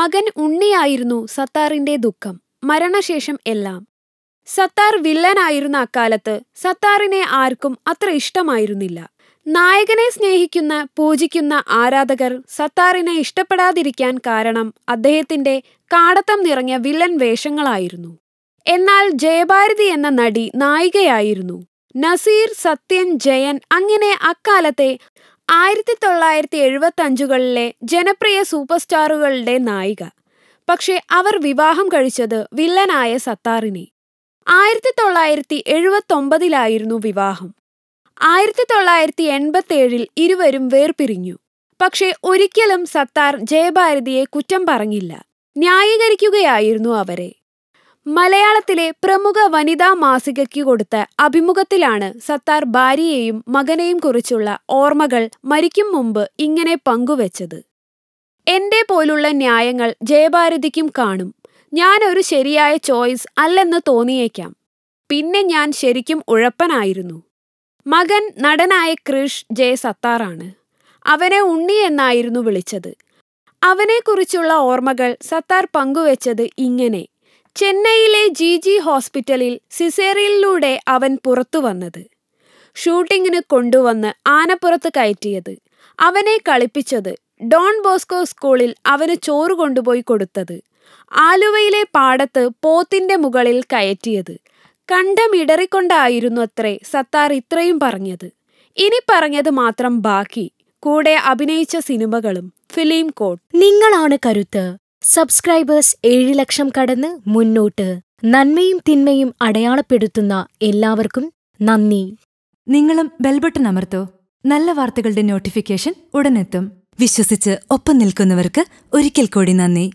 മകൻ ഉണ്ണിയായിരുന്നു സത്താറിന്റെ ദുഃഖം മരണശേഷം എല്ലാം സത്താർ വില്ലനായിരുന്ന അക്കാലത്ത് സത്താറിനെ ആർക്കും അത്ര ഇഷ്ടമായിരുന്നില്ല നായകനെ സ്നേഹിക്കുന്ന പൂജിക്കുന്ന ആരാധകർ സത്താറിനെ ഇഷ്ടപ്പെടാതിരിക്കാൻ കാരണം അദ്ദേഹത്തിന്റെ കാടത്തം നിറഞ്ഞ വില്ലൻ വേഷങ്ങളായിരുന്നു എന്നാൽ ജയഭാരതി എന്ന നടി നായികയായിരുന്നു നസീർ സത്യൻ ജയൻ അങ്ങനെ അക്കാലത്തെ ആയിരത്തി തൊള്ളായിരത്തി എഴുപത്തഞ്ചുകളിലെ ജനപ്രിയ സൂപ്പർ സ്റ്റാറുകളുടെ നായിക പക്ഷേ അവർ വിവാഹം കഴിച്ചത് വില്ലനായ സത്താറിനെ ആയിരത്തി തൊള്ളായിരത്തി എഴുപത്തൊമ്പതിലായിരുന്നു വിവാഹം ആയിരത്തി തൊള്ളായിരത്തി എൺപത്തേഴിൽ ഇരുവരും വേർപിരിഞ്ഞു പക്ഷേ ഒരിക്കലും സത്താർ ജയഭാരതിയെ കുറ്റം പറഞ്ഞില്ല ന്യായീകരിക്കുകയായിരുന്നു അവരെ മലയാളത്തിലെ പ്രമുഖ വനിതാ മാസികയ്ക്ക് കൊടുത്ത അഭിമുഖത്തിലാണ് സത്താർ ഭാര്യയെയും മകനെയും കുറിച്ചുള്ള ഓർമ്മകൾ മരിക്കും മുമ്പ് ഇങ്ങനെ പങ്കുവച്ചത് എന്റെ പോലുള്ള ന്യായങ്ങൾ ജയഭാരതിക്കും കാണും ഞാനൊരു ശരിയായ ചോയ്സ് അല്ലെന്ന് തോന്നിയേക്കാം പിന്നെ ഞാൻ ശരിക്കും ഉഴപ്പനായിരുന്നു മകൻ നടനായ കൃഷ് ജയ സത്താറാണ് അവനെ ഉണ്ണി എന്നായിരുന്നു വിളിച്ചത് അവനെക്കുറിച്ചുള്ള ഓർമ്മകൾ സത്താർ പങ്കുവച്ചത് ഇങ്ങനെ ചെന്നൈയിലെ ജി ജി ഹോസ്പിറ്റലിൽ സിസേറിയലിലൂടെ അവൻ പുറത്തു വന്നത് ഷൂട്ടിങ്ങിന് കൊണ്ടുവന്ന് ആനപ്പുറത്ത് കയറ്റിയത് അവനെ കളിപ്പിച്ചത് ഡോൺ ബോസ്കോ സ്കൂളിൽ അവന് ചോറ് കൊണ്ടുപോയി കൊടുത്തത് ആലുവയിലെ പാടത്ത് പോത്തിന്റെ മുകളിൽ കയറ്റിയത് കണ്ടമിടറിക്കൊണ്ടായിരുന്നു അത്രേ സത്താർ ഇത്രയും പറഞ്ഞത് ഇനി പറഞ്ഞത് മാത്രം ബാക്കി കൂടെ അഭിനയിച്ച സിനിമകളും ഫിലിം കോട്ട് നിങ്ങളാണ് കരുത്ത് സബ്സ്ക്രൈബേഴ്സ് ഏഴ് ലക്ഷം കടന്ന് മുന്നോട്ട് നന്മയും തിന്മയും അടയാളപ്പെടുത്തുന്ന എല്ലാവർക്കും നന്ദി നിങ്ങളും ബെൽബട്ടൺ അമർത്തോ നല്ല വാർത്തകളുടെ നോട്ടിഫിക്കേഷൻ ഉടനെത്തും വിശ്വസിച്ച് ഒപ്പം നിൽക്കുന്നവർക്ക് ഒരിക്കൽ കൂടി നന്ദി